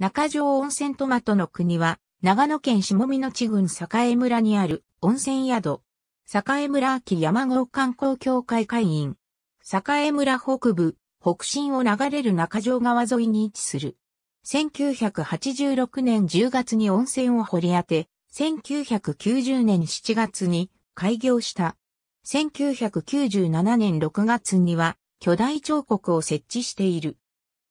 中条温泉トマトの国は、長野県下見野地郡栄村にある温泉宿。栄村秋山郷観光協会会員。栄村北部、北進を流れる中条川沿いに位置する。1986年10月に温泉を掘り当て、1990年7月に開業した。1997年6月には巨大彫刻を設置している。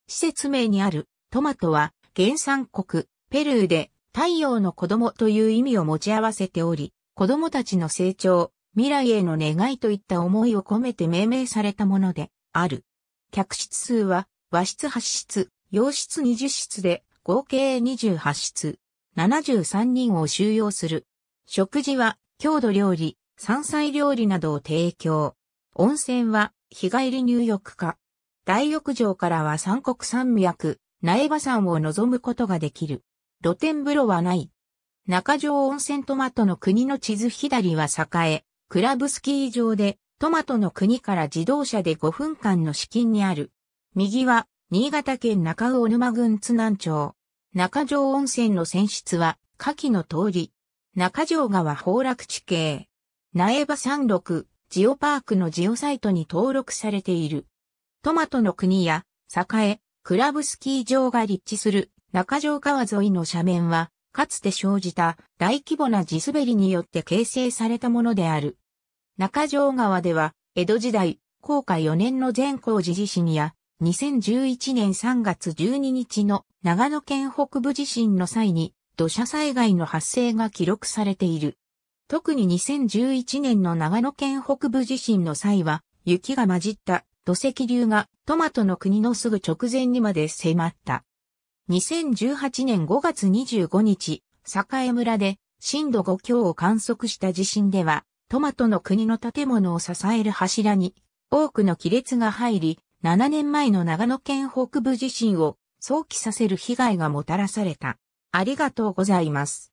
施設名にあるトマトは原産国、ペルーで太陽の子供という意味を持ち合わせており、子供たちの成長、未来への願いといった思いを込めて命名されたものである。客室数は和室8室、洋室20室で合計28室、73人を収容する。食事は郷土料理、山菜料理などを提供。温泉は日帰り入浴か。大浴場からは三国山脈、苗場山を望むことができる。露天風呂はない。中条温泉トマトの国の地図左は栄、クラブスキー場で、トマトの国から自動車で5分間の資金にある。右は、新潟県中尾沼郡津南町。中条温泉の泉質は、下記の通り。中条川崩落地形。苗場山麓、ジオパークのジオサイトに登録されている。トマトの国や、栄、クラブスキー場が立地する中条川沿いの斜面は、かつて生じた大規模な地滑りによって形成されたものである。中条川では、江戸時代、高架4年の善光寺地震や、2011年3月12日の長野県北部地震の際に土砂災害の発生が記録されている。特に2011年の長野県北部地震の際は雪が混じった土石流がトマトの国のすぐ直前にまで迫った。2018年5月25日、栄村で震度5強を観測した地震では、トマトの国の建物を支える柱に多くの亀裂が入り、7年前の長野県北部地震を想起させる被害がもたらされた。ありがとうございます。